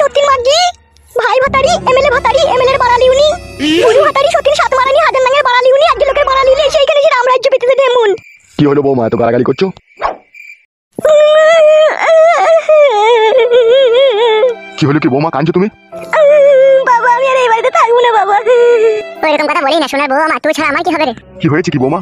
সত্যি মাগি ভাই ভাতারি এমএলএ ভাতারি এমএলএ এর বাড়ালি উনি বুড়ি ভাতারি সত্যি সাত মারানি হাজার নাঙ্গের বাড়ালি উনি একজন লোকের বাড়ালি নিয়ে সেইখানে সে রামরাজ্য পেতেছে ডেমুন কি হলো বৌমা এত গালাগালি করছো কি হলো কি বৌমা কাঁদছো তুমি বাবা আমি আর এই বাড়িতে থাকবো না বাবা ওই রকম কথা বলি না শোনার বৌমা তুই ছাড়া আমার কি হবে রে কি হয়েছে কি বৌমা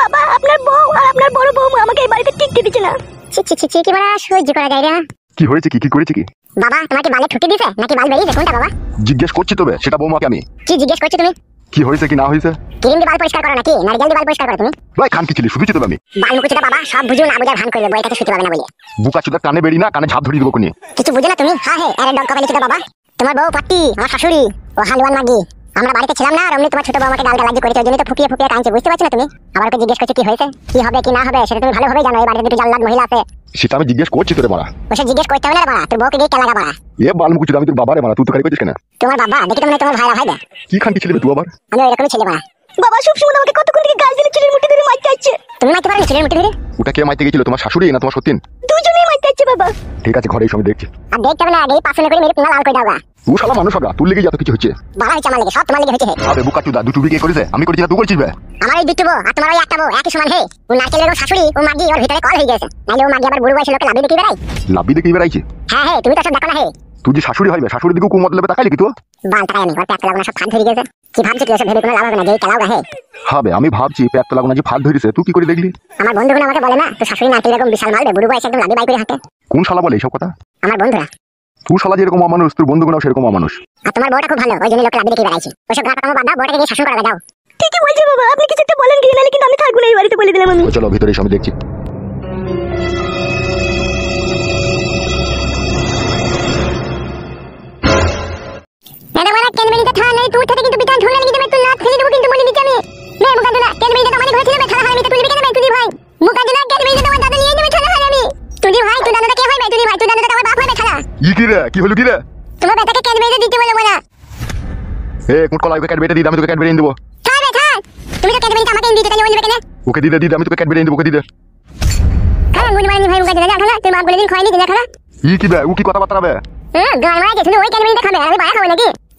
বাবা আপনার বউ আর আপনার বড় বৌমা আমাকে এই বাড়িতে টিকতে দিচ্ছে না ছি ছি ছি কি বড় সহ্য করা যায় না কি হয়েছে কি কি করেছে কি বাবা তোমার কি বালে ঠুকে দিছে নাকি বাল বেরিয়েছে কোনটা বাবা জিজ্ঞেস করছি তবে সেটা বৌমাকে আমি কি জিজ্ঞেস করছি তুমি কি হয়েছে কি না হয়েছে ক্রিম দিয়ে বাল পরিষ্কার করো নাকি নারকেল দিয়ে বাল পরিষ্কার করো তুমি ভাই খান কি ছিলি শুধু তো আমি বাল মুকুচিটা বাবা সব বুঝো না বুঝা ভান করবে বইটাকে শুতে পাবে না বলে বুকা চুদা কানে বেরি না কানে ঝাপ ধরি দিব কোনি কিছু বুঝো না তুমি হ্যাঁ হ্যাঁ আরে ডক কবে বাবা তোমার বউ পাটি আমার শাশুড়ি ও হালুয়ান মাগি আমরা বাড়িতে ছিলাম না আর অমনি তোমার ছোট বাবাকে গাল গালাজি করেছে ওই জন্য তো ফুকিয়ে ফুকিয়ে কাঁচে বুঝতে পারছো না তুমি আমার ওকে জিজ্ঞেস করছো কি হয়েছে কি হবে কি না হবে সেটা তুমি ভালোভাবে জানো এই বাড়িতে দুটো জাল্লাদ মহিলা আছে সেটা আমি জিজ্ঞেস করছি তোরে বাড়া ওসব জিজ্ঞেস করতে হবে না বাড়া তোর বউকে গিয়ে লাগা বাড়া এ বাল মুকুচুদ আমি তোর বাবা রে বাড়া তুই তো কারি করছিস কেন তোমার বাবা দেখি তো তোমার ভাইরা ভাই কি খান্তি ছেলে তুই আবার আমি এরকমই ছেলে বাড়া বাবা সব সময় আমাকে কতক্ষণ থেকে গাল দিলে চিলের মুঠি ধরে মাইক চাইছে তুমি মাইতে পারো চিলের মুঠি ধরে ওটা কে মাইতে গেছিল তোমার শাশুড়ি না তোমার সতীন দুজনেই মাইক চাইছে বাবা ঠিক আছে ঘরেই সব আমি দেখছি আর দেখতে হবে না আগে পাছনে করে মেরে পুনা লাল করে দাও ও শালা মানুষ হগা তুই লেগে যা তো কিছু হচ্ছে বাবা হচ্ছে আমার লেগে সব তোমার লেগে হচ্ছে আরে বুকা চুদা দুটো বিকে করেছে আমি করেছি না তুই করছিস বে আমার এই দুটো বউ আর তোমার ওই একটা বউ একই সমান হে ও নারকেলের শাশুড়ি ও মাগি ওর ভিতরে কল হয়ে গেছে নাইলে ও মাগি আবার বুড়ো বয়সে লোকে লাভি দেখি বেড়াই লাভি দেখি বেড়াইছে হ্যাঁ হ্যাঁ তুমি তো সব দেখো না হে তুই যে শাশুড়ি হইবে শাশুড়ির দিকে কুমতলবে তাকাইলি কি তো আমি ভাবছি তুই ওসব হবে না আমি ভাবছি প্যাতলা গোনা যে ফাঁদ ধরেছে তুই কি করে দেখলি আমার বন্ধুগুলো আমাকে বলে না তো শাশুড়ি নাকি এরকম বিশাল মাল বড় বয়সে একদম লাভি বাই করে হাতে কোন শালা বলে এসব কথা আমার বন্ধুরা তুই শালা যেরকম অমানুষ তোর বন্ধুগুলো সেরকম অমানুষ আর তোমার বড়টা খুব ভালো ওই জন্য লোকে লাভি দেখে বেড়াইছে ওসব গাটা কামো বাদ দাও বউটাকে গিয়ে শাসন করা দাও ঠিকই বলছি বাবা আপনি কিছু একটা বলেন কি না কিন্তু আমি থাকব না এই বাড়িতে বলে দিলাম আমি চলো ভিতরে এসে দেখছি ব্যথা নাই তোর সাথে কিন্তু বিকাশ ধরলে নাকি তুই লাত ফেলে দেবো কিন্তু বলি দিচ্ছি আমি নে মুকাদুলা কেন বেরিয়ে তোমার ঘরে ছিল ব্যথা হারামি তো কেন ভাই তুলি ভাই মুকাদুলা কেন বেরিয়ে তোমার দাদা নিয়ে নেবে ছাড়া হারামি তুলি ভাই তুই দাদাটা কে হয় ভাই তুলি ভাই তুই দাদাটা আমার বাপ হয় ছাড়া ই কি রে কি হলো কি রে তোমার ব্যথাকে কেন বেরিয়ে দিতে বলে মোরা এ কুট কলা ওকে ক্যাডবেরি দিই আমি তোকে ক্যাডবেরি দেবো ছাড় ভাই ছাড় তুমি তো ক্যাডবেরি আমাকে দিতে তাহলে বলবে কেন ওকে দিদে দিদে আমি তোকে ক্যাডবেরি দেবো ওকে দিদে হ্যাঁ গুড মর্নিং ভাই মুকাদুলা খালা তুই বাপ বলে দিন খাইনি দিন খালা ই কি বে ও কি কথা বাতরাবে হ্যাঁ গায় মারা গেছিল ওই ক্যাডবেরিটা খাবে আমি বায়া খাবো নাকি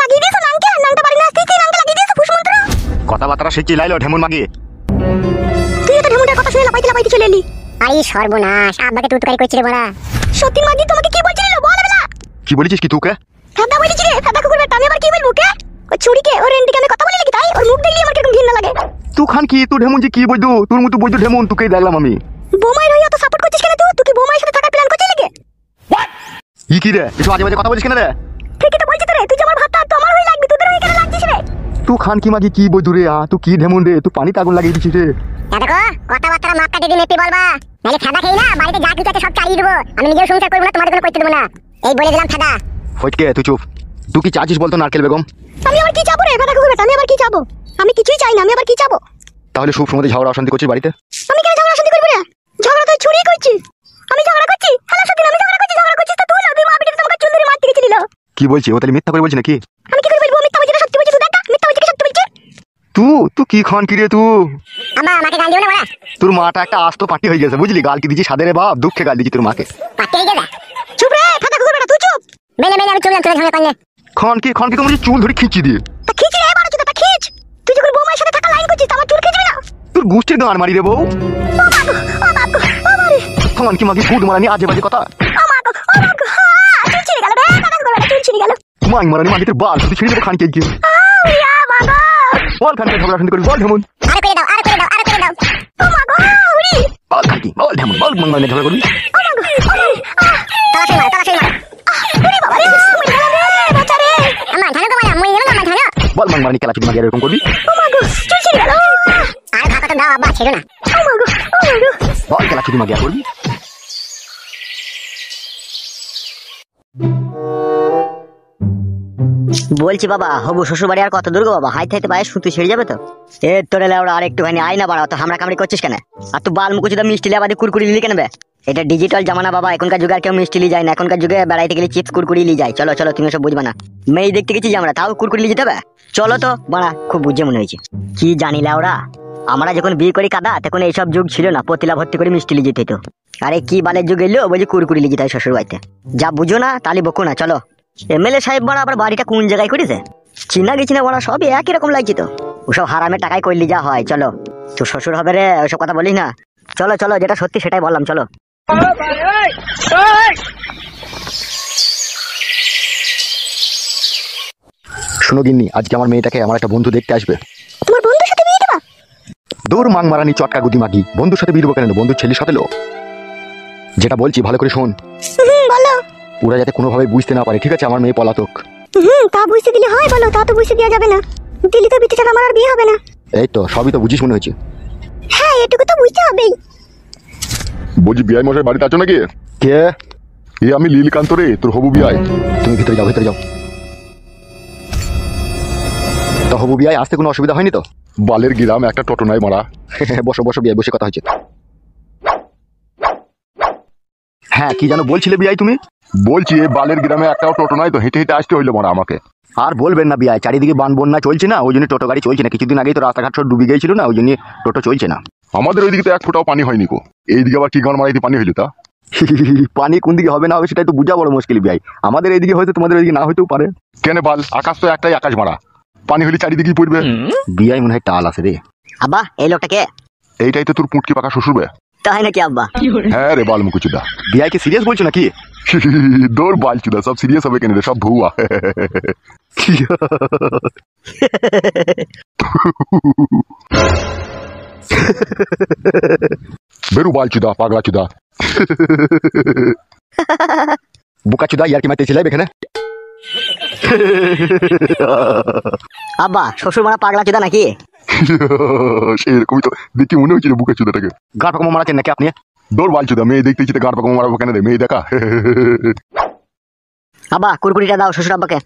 লাগিয়ে দিয়েছো নাঙ্কে নাঙ্কা পারি না তুই কি নাঙ্কে লাগিয়ে দিয়েছো ফুসমন্ত্র কথাবার্তা সে চিলাইলো ঢেমুন মাগি তুই তো ঢেমুনটার কথা শুনে লাপাইতে লাপাইতে চলে এলি আরে সর্বনাশ আব্বাকে তুতকারি করছিস রে বড়া সত্যি মাগি তোমাকে কি বলছিল বল বেলা কি বলেছিস কি তুকে ফাদা হ্যাঁ, বলেছি রে ফাদা হ্যাঁ, কুকুর বেটা আমি আবার কি বলবো কে ও চুরিকে ওর রেন্টিকে আমি কথা বলে লাগি তাই ওর মুখ দেখলি আমার কিরকম ঘৃণা লাগে তুই খান কি তুই ঢেমুন যে কি বইদু তোর মতো বইদু ঢেমুন তুকেই দেখলাম আমি বোমাই রই অত সাপোর্ট করছিস কেন তুই তুই কি বোমাই সাথে থাকার প্ল্যান করছিস নাকি ই কি রে কিছু আজে বাজে কথা বলিস কেন রে ঠিকই তো বলছি রে তুই আমার ভাতটা তো আমার হয়ে লাগবে তোদের হয়ে কেন লাগছিস রে তুই খান কি মাগি কি বই দূরে আ তুই কি ঢেমন রে তুই পানিতে আগুন লাগিয়ে দিছিস রে দেখো কথাবার্তা মাপ কাটে দিন একটু বলবা নাহলে ফাদা খেয়ে না বাড়িতে যা কিছু আছে সব চালিয়ে দেবো আমি নিজেও সংসার করবো না তোমাদের কোনো করতে দেবো না এই বলে দিলাম ফাদা ফটকে তুই চুপ তুই কি চাচ্ছিস বলতো নারকেল বেগম আমি আবার কি চাবো রে ফাদা কুকুর আমি আবার কি চাবো আমি কিছুই চাই না আমি আবার কি চাবো তাহলে সব সময় ঝগড়া অশান্তি করছিস বাড়িতে আমি কেন ঝগড়া অশান্তি করবো রে ঝগড়া তো ছুরি করছি আমি ঝগড়া করছি হ্যালো সত্যি আমি ঝগড়া করছি ঝগড়া করছিস তো তুই লবি মা বিটি তোমাকে চুল ধরে মারতে গেছিলি কি বলছি ও তাহলে মিথ্যা করে বলছি নাকি আমি কি করে বলবো মিথ্যা বলছি সত্যি বলছি মিথ্যা বলছি সত্যি বলছি কি খান কি রে তু আমা আমাকে দিও না বড়া তোর মাটা একটা আস্ত পাটি হয়ে গেছে বুঝলি গাল কি দিছি রে বাপ দুঃখে গাল দিছি তোর মাকে পাটি হয়ে গেছে চুপ রে ফাটা কুকুর বেটা তুই চুপ আমি তোর খান কি খান কি চুল ধরে খিঁচি দিয়ে তা খিঁচি রে বাড়ি তো খিঁচ তুই যখন বৌমার সাথে থাকা লাইন করছিস আমার চুল না তোর গুষ্টির গান মারি রে বউ ও বাবু ও ও মারি খান কি মাকে ভূত মারানি আজে বাজে কথা ও ও মাই মারানি মাটিতে বাল তুই ছিঁড়ে দেবো খানকে গিয়ে বল খানকে ঝগড়া খানকে করি বল ঢেমন ও মা গো বল খানকে বল ঢেমন বল মঙ্গল ঝগড়া করবি ও বল মারানি মারি এরকম করবি ছিঁড়ে মারি করবি Thank you. বলছি বাবা হবু শ্বশুরবাড়ি আর কত দূর গো বাবা হাই থাইতে পায়ে সুতি ছেড়ে যাবে তো এ তোরে লাউড় আর একটুখানি আয় না বাড়া তো হামরা কামড়ি করছিস কেন আর তুই বাল মুকুচি তো মিষ্টি লেবাদি কুরকুরি নিলি কেন বে এটা ডিজিটাল জামানা বাবা এখনকার যুগে আর কেউ মিষ্টি নিয়ে যায় না এখনকার যুগে বেড়াইতে গেলে চিপস কুরকুরি নিয়ে যায় চলো চলো তুমি সব বুঝবে না মেয়ে দেখতে গেছি আমরা তাও কুরকুরি নিয়ে যেতে হবে চলো তো বাড়া খুব বুঝে মনে হয়েছে কি জানি লাউড়া আমরা যখন বিয়ে করি কাদা তখন এইসব যুগ ছিল না পতিলা ভর্তি করে মিষ্টি নিয়ে যেতে তো আরে কি বালের যুগ এলো বলছি কুরকুরি নিয়ে যেতে শ্বশুর বাড়িতে যা বুঝো না তালি বকো না চলো এমএলএ সাহেব বড় আবার বাড়িটা কোন জায়গায় করেছে চিনা গেছি না সবই একই রকম লাগছে তো ওসব হারামে টাকাই করলি যা হয় চলো তোর শ্বশুর হবে রে ওসব কথা বলিস না চলো চলো যেটা সত্যি সেটাই বললাম চলো শুনো গিন্নি আজকে আমার মেয়েটাকে আমার একটা বন্ধু দেখতে আসবে দূর মাং মারানি চটকা গুদি মাগি বন্ধুর সাথে বিয়ে কেন বন্ধুর ছেলের সাথে লো যেটা বলছি ভালো করে শোন বলো ওরা যাতে কোনোভাবে বুঝতে না পারে ঠিক আছে আমার মেয়ে পলাতক হুম তা বুঝতে দিলে হয় বলো তা তো বুঝতে দেওয়া যাবে না দিলি তো বিটি আমার আর বিয়ে হবে না এই তো সবই তো বুঝিস মনে হচ্ছে হ্যাঁ এটুকু তো বুঝতে হবেই বলছি বিয়াই মশাই বাড়িতে আছো নাকি কে এ আমি লীলকান্ত রে তোর হবু বিয়াই তুমি ভিতরে যাও ভিতরে যাও তা হবু বিয়াই আসতে কোনো অসুবিধা হয়নি তো বালের গিরাম একটা টটনায় মারা বসো বসো বিআই বসে কথা হয়েছে হ্যাঁ কি যেন বলছিলে বিয়াই তুমি বলছি বালের গ্রামে একটাও টোটো নয় তো হেঁটে হেঁটে আসতে হইলো মনে আমাকে আর বলবেন না বিয়ায় চারিদিকে বান বন্যা চলছে না ওই জন্য টোটো গাড়ি চলছে না কিছুদিন আগেই তো রাস্তাঘাট সব ডুবে গিয়েছিল না ওই জন্য টোটো চলছে না আমাদের ওইদিকে তো এক ফোটাও পানি হয়নি কো এইদিকে আবার কি মারাইতে পানি হইলো তা পানি কোন দিকে হবে না হবে সেটাই তো বোঝা বড় মুশকিল বিয়াই আমাদের এইদিকে হয়তো তোমাদের ওইদিকে না হইতেও পারে কেন বাল আকাশ তো একটাই আকাশ মারা পানি হলে চারিদিকেই পড়বে বিয়াই মনে হয় টাল আছে রে আবা এই লোকটা কে এইটাই তো তোর পুটকি পাকা শ্বশুরবে তাই নাকি আব্বা হ্যাঁ রে বাল মুকুচুদা বিয়াইকে সিরিয়াস বলছো নাকি दौड़ चुदा सब सीरियस हमें कहने सब भूआ बेरू बाल चुदा पागला चुदा बुका चुदा यार कि मैं तेजी लाई बेखने अब्बा शोशु मरा पागला चुदा ना कि शेर कोई तो देखिए मुन्ने भी चले बुका चुदा टके गार्ड को मारा चेन्नई के आपने দৌড় বলছো চুদা মেয়ে দেখতে ইচ্ছে কার পাকা মারাবো কেন রে মেয়ে দেখা আবা কুরকুরিটা দাও শ্বশুর আব্বাকে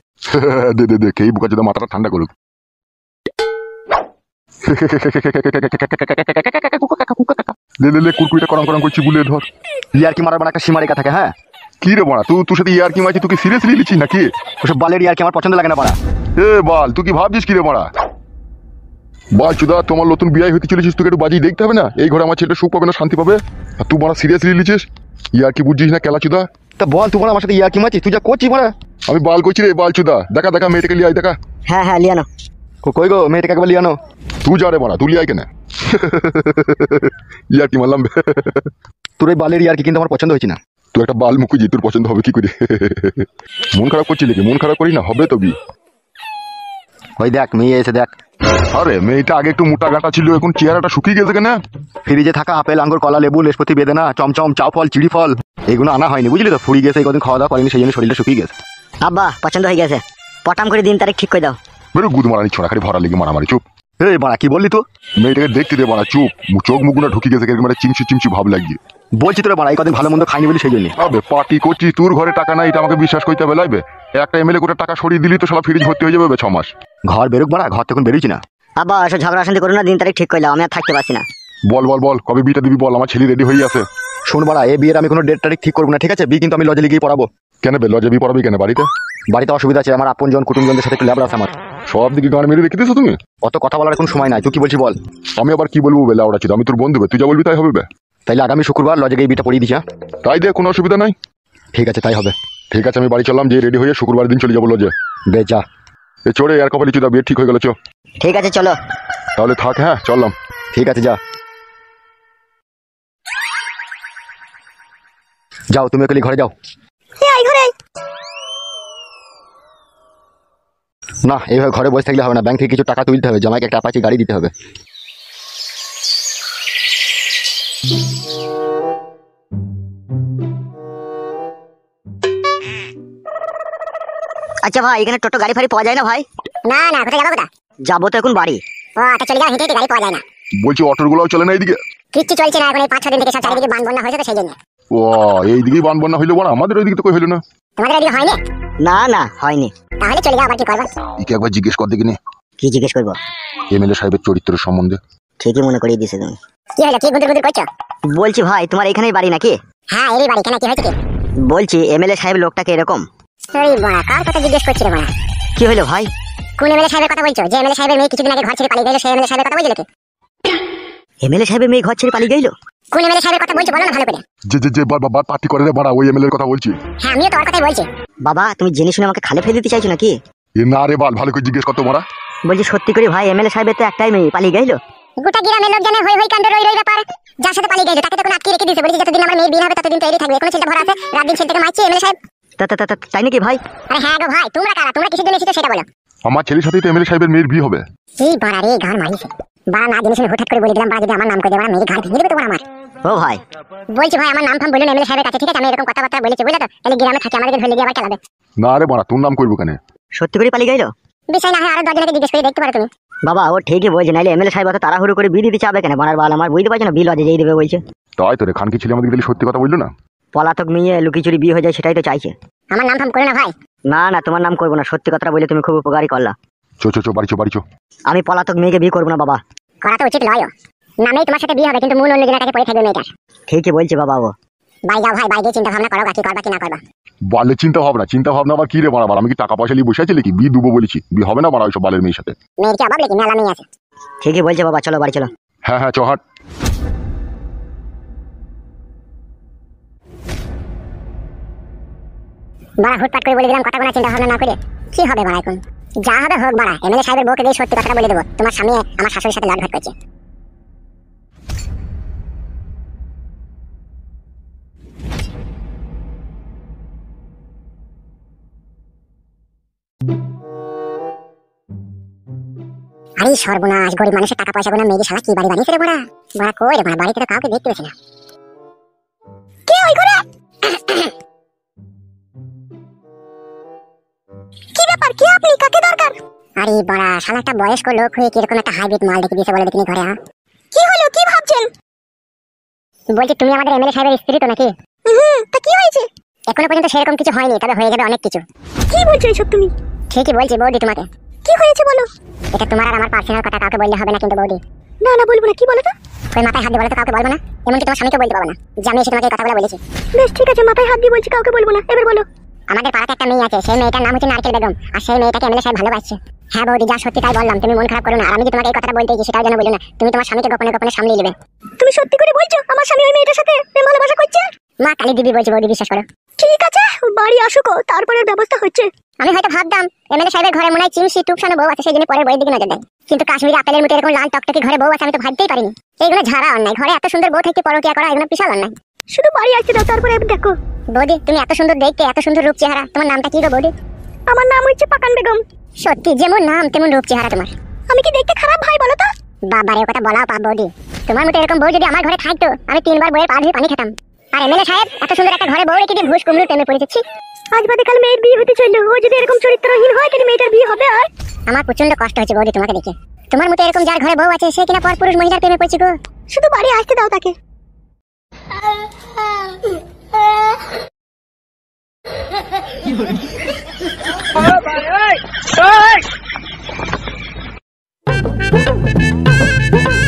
দে দে দে কেই বুকা যদি মাথাটা ঠান্ডা করুক দে দে দে কুরকুরিটা করম করম করছি বুলে ধর ইয়ার কি মারার মানে একটা সীমারেখা থাকে হ্যাঁ কি রে বাড়া তুই তোর সাথে কি মারছি তুই কি সিরিয়াসলি লিছিস নাকি ওসব বালের ইয়ার কি আমার পছন্দ লাগে না বাড়া এ বল তুই কি ভাবছিস কি রে বাড়া বা চুদা তোমার নতুন বিয়ে হতে চলেছিস তোকে একটু বাজিয়ে দেখতে হবে না এই ঘরে আমার ছেলেটা সুখ পাবে না শান্তি পাবে আর তুই বড় সিরিয়াসলি লিছিস ইয়ার কি বুঝছিস না কেলা চুদা তা বল তুই আমার সাথে ইয়া কি মাছিস তুই যা করছিস মানে আমি বাল করছি রে বাল চুদা দেখা দেখা মেয়েটাকে লিয়ে আয় দেখা হ্যাঁ হ্যাঁ লিয়ানো কই গো মেয়েটাকে একবার লিয়ানো তুই যা রে বাড়া তুই লিয়ে আয় কেন ইয়ার কি মারলাম তোর এই বালের ইয়ার কি কিন্তু আমার পছন্দ হয়েছে না তুই একটা বাল মুখুজি তোর পছন্দ হবে কি করে মন খারাপ করছিলি কি মন খারাপ করি না হবে তো ওই দেখ মেয়ে এসে দেখ আরে মেয়েটা আগে একটু মোটা গাটা ছিল এখন চেহারাটা শুকিয়ে গেছে কেন ফ্রিজে থাকা আপেল আঙ্গুর কলা লেবু লেসপতি বেদনা চমচম চা ফল চিড়ি ফল এগুলো আনা হয়নি বুঝলি তো ফুড়ি গেছে কদিন খাওয়া দাওয়া করেনি সেই জন্য শরীরটা শুকিয়ে গেছে আব্বা পছন্দ হয়ে গেছে পটাম করে দিন তারিখ ঠিক করে দাও বেরো গুদ মারানি ছোড়া খালি ভরা লেগে মারামারি চুপ এই বাড়া কি বললি তো মেয়েটাকে দেখতে দে বাড়া চুপ চোখ মুখগুলো ঢুকি গেছে মানে একটা চিমচি চিমচি ভাব লাগিয়ে বলছি তোরা বাড়া এই কদিন ভালো মন্দ খাইনি বলি সেই জন্য আবে পার্টি করছি তোর ঘরে টাকা নাই এটা আমাকে বিশ্বাস করতে হবে লাগবে একটা এমএলএ গোটা টাকা সরিয়ে দিলি তো সবাই ফ্রিজ ভর্তি হয়ে যাবে ছ মাস ঘর বেরুক বাড়া ঘর তখন বেরোচ্ছি না আবার এসব ঝগড়া শান্তি করো না দিন তারিখ ঠিক করলাম আমি আর থাকতে পারছি না বল বল বল কবে বিটা দিবি বল আমার ছেলে রেডি হয়ে আছে শোন বাড়া এ বিয়ের আমি কোনো ডেট তারিখ ঠিক করবো না ঠিক আছে বি কিন্তু আমি লজে গিয়ে পড়াবো কেন বে লজে বি পড়াবি কেন বাড়িতে বাড়িতে অসুবিধা আছে আমার আপনজন কুটুমজনদের সাথে একটু ল্যাবরা আছে আমার সব দিকে গান মেরে রেখে তুমি অত কথা বলার কোনো সময় নাই তুই কি বলছি বল আমি আবার কি বলবো বেলা ওরা ছিল আমি তোর বন্ধু তুই যা বলবি তাই হবে তাইলে আগামী শুক্রবার লজে গিয়ে বিটা পড়িয়ে দিছা হ্যাঁ? তাই দে কোনো অসুবিধা নাই ঠিক আছে তাই হবে ঠিক আছে আমি বাড়ি চললাম যে রেডি হয়ে শুক্রবার দিন চলে যাবো লজে বে যা এ চড়ে আর কপালি চুদা বিয়ে ঠিক হয়ে গেল চো ঠিক আছে চলো তাহলে থাক হ্যাঁ চললাম ঠিক আছে যা যাও তুমি ওকে ঘরে যাও না এইভাবে ঘরে বসে থাকলে হবে না ব্যাংক থেকে কিছু টাকা তুলতে হবে জমাকে একটা আপাচি গাড়ি দিতে হবে আচ্ছা ভাই এখানে টোটো গাড়ি ফাড়ি পাওয়া যায় না ভাই না না কোথায় যাবো যাবো তো এখন বাড়ি ও আচ্ছা চলে যাও হেঁটে হেঁটে গাড়ি পাওয়া যায় না বলছি অটোগুলোও চলে না এইদিকে কিচ্ছু চলছে না এখন এই পাঁচ ছ দিন থেকে সব চারিদিকে বান বন্যা হয়েছে তো সেই জন্য ও এইদিকেই বান বন্যা হইলো বড় আমাদের ওইদিকে তো কই হইলো না তোমাদের ওইদিকে হয়নি না না হয়নি তাহলে চলে যাও আবার কি করবা একে একবার জিজ্ঞেস কর দেখিনি কি জিজ্ঞেস করব এমএলএ সাহেবের চরিত্র সম্বন্ধে ঠিকই মনে করিয়ে দিয়েছে তুমি কি হলো কি গুদুর গুদুর করছো বলছি ভাই তোমার এখানেই বাড়ি নাকি হ্যাঁ এই বাড়ি কেন কি হয়েছে কি বলছি এমএলএ সাহেব লোকটাকে এরকম কি হলো ভাই কোন এমএলএ সাহেবের কথা বলছো যে এমএলএ সাহেবের মেয়ে কিছুদিন আগে ঘর ছেড়ে পালিয়ে গেল সেই এমএলএ সাহেবের কথা এমএলএ সাহেবের মেয়ে ঘর ছেড়ে পালিয়ে গেল কোন এমএলএ সাহেবের কথা বলছো বলো না ভালো করে যে যে যে বাবা পার্টি করে রে বড়া ওই এমএলএ কথা বলছি হ্যাঁ আমিও তোমার কথাই বলছি বাবা তুমি জেনে শুনে আমাকে খালে ফেলে দিতে চাইছো নাকি এ না রে বাল ভালো করে জিজ্ঞেস করতো বড়া বলছি সত্যি করে ভাই এমএলএ সাহেবের তো একটাই মেয়ে পালিয়ে গেল গোটা গ্রামের লোক জানে হই হই কাণ্ড রই রই ব্যাপার যার সাথে পালিয়ে গেল তাকে তো কোনো আটকে রেখে দিয়েছে বলছি যতদিন আমার মেয়ে বিয়ে হবে ততদিন তৈরি থাকবে কোনো ছেলেটা ভরা আছে রাত দিন ছেলেটাকে মারছে এমএলএ সাহেব তাই নাকি ভাই আরে হ্যাঁ গো ভাই তোমরা কারা তোমরা কিসের জন্য এসেছো সেটা বলো আমার ছেলের সাথেই তো এমএলএ সাহেবের মেয়ের বিয়ে হবে বাড়া রে না হঠাৎ করে বলে দিলাম যদি আমার নাম করে ভেঙে দেবে তোমার আমার ও ভাই বলছি ভাই আমার নাম ফাম এমএলএ সাহেবের কাছে ঠিক আছে আমি এরকম কথাবার্তা বলেছি বুঝলে তো তাহলে গ্রামে থাকি আমাদের গিয়ে আবার না রে তোর নাম করবো কেন সত্যি করে পালিয়ে গেল বিষয় না হয় আরো দশজনকে জিজ্ঞেস করে দেখতে পারো তুমি বাবা ও ঠিকই বলছে নাইলে এমএলএ সাহেব তো তাড়াহুড়ো করে বিয়ে দিতে চাবে কেন বানার বাল আমার বুঝতে পারছে না বিল আছে যেই দেবে বলছে তাই তো রে খান কি ছিল আমাদের সত্যি কথা বললো না পলাতক মেয়ে লুকিচুরি বিয়ে হয়ে যায় সেটাই তো চাইছে আমার নাম ফাম করে না ভাই না না তোমার নাম করবো না সত্যি কথা বলে তুমি খুব উপকারী করলা চো চো চো বাড়ি চো বাড়ি চো আমি পলাতক মেয়েকে বিয়ে করবো না বাবা করা তো উচিত নয় নামেই তোমার সাথে বিয়ে হবে কিন্তু মূল অন্যজনাটাকে পড়ে থাকবে মেয়েটা ঠিকই বলছে বাবা ও ভাই যাও ভাই বাইরে চিন্তা ভাবনা করো কি করবা কি না করবা বালে চিন্তা ভাবনা চিন্তা ভাবনা আবার কি রে বাড়াবার আমি কি টাকা পয়সা নিয়ে বসে আছি নাকি বিয়ে দুবো বলেছি বিয়ে হবে না বাড়া ওইসব বালের মেয়ের সাথে মেয়ের কি অভাব নাকি মেলা মেয়ে আছে ঠিকই বলছে বাবা চলো বাড়ি চলো হ্যাঁ হ্যাঁ চহাট বাড়া হুটপাট করে বলে দিলাম কথা কোনো চিন্তা ভাবনা না করে কি হবে বাড়া এখন যা হবে হোক বাড়া এমএলএ সাহেবের বউকে দিয়ে সত্যি কথাটা বলে দেবো তোমার স্বামী আমার শাশুড়ির সাথে লাভ করছে আরে সর্বনাশ গরিব মানুষের টাকা পয়সা গুলো মেয়েদের সালা কি বাড়ি বানিয়ে ফেলে বড়া বড়া কই রে বাড়িতে তো কাউকে দেখতে পেয়েছে না কে আপনি কাকে দরকার আরে বড়া শালা বয়স্ক লোক হয়ে কিরকম একটা হাইব্রিড মাল দেখে দিয়েছে বলে দেখিনি ঘরে হ্যাঁ কি হলো কি ভাবছেন বলছি তুমি আমাদের এমএলএ সাহেবের স্ত্রী তো নাকি হুম তা কি হয়েছে এখনো পর্যন্ত সেরকম কিছু হয়নি তবে হয়ে যাবে অনেক কিছু কি বলছো এসব তুমি ঠিকই বলছি বৌদি তোমাকে কি হয়েছে বলো এটা তোমার আর আমার পার্সোনাল কথা কাউকে বললে হবে না কিন্তু বৌদি না না বলবো না কি বলো তো ওই মাথায় হাত দিয়ে বলো তো কাউকে বলবো না এমনকি তোমার স্বামীকে বলতে পারবো না যে আমি এসে তোমাকে এই কথাগুলো বলেছি বেশ ঠিক আছে মাথায় হাত দিয়ে বলছি কাউকে বলবো না এবার বলো আমাদের পাড়াতে একটা মেয়ে আছে সেই মেয়েটার নাম হচ্ছে নারকেল বেগম আর সেই মেয়েটাকে এমএলএ সাহেব ভালোবাসছে হ্যাঁ বৌদি যা সত্যি তাই বললাম তুমি মন খারাপ করো না আর আমি যে তোমাকে এই কথাটা বলতে সেটাও যেন বলি না তুমি তোমার স্বামীকে গোপনে গোপনে সামলে নেবে তুমি সত্যি করে বলছো আমার স্বামী ওই মেয়েটার সাথে প্রেম ভালোবাসা করছে মা কালী দিদি বলছে বৌদি বিশ্বাস করো ঠিক আছে বাড়ি আসুকো তারপরে ব্যবস্থা হচ্ছে আমি হয়তো ভাবতাম এমএলএ সাহেবের ঘরে মনে হয় চিমসি টুকশানো বউ আছে সেই জন্য পরের বইয়ের দিকে নজর দেয় কিন্তু কাশ্মীর আপেলের মতো এরকম লাল টকটকে ঘরে বউ আছে আমি তো ভাবতেই পারিনি এইগুলো ঝাড়া অন্যায় ঘরে এত সুন্দর বউ থেকে পরকিয়া করা এগুলো বিশাল অন্যায় শুধু বাড়ি আসতে দাও তারপরে দেখো বৌদি তুমি এত সুন্দর দেখতে এত সুন্দর রূপ চেহারা তোমার নামটা কি গো বৌদি আমার নাম হচ্ছে পাকান বেগম সত্যি যেমন নাম তেমন রূপ চেহারা তোমার আমি কি দেখতে খারাপ ভাই বলো তো বাবারে কথা বলাও পা বৌদি তোমার মতো এরকম বউ যদি আমার ঘরে থাকতো আমি তিনবার বইয়ের পা ধুয়ে পানি খেতাম আর এমএলএ সাহেব এত সুন্দর একটা ঘরে বউ রেখে দিয়ে ঘুষ কুমড়ো প্রেমে পড়ে আজ বাদে কাল মেয়ের বিয়ে হতে চললো ও যদি এরকম চরিত্রহীন হয় তাহলে মেয়েটার বিয়ে হবে আর আমার প্রচন্ড কষ্ট হচ্ছে বৌদি তোমাকে দেখে তোমার মতো এরকম যার ঘরে বউ আছে সে কিনা পরপুরুষ মহিলার প্রেমে পড়েছি গো শুধু বাড়ি আসতে দাও তাকে Ôi bà ơi! Ôi!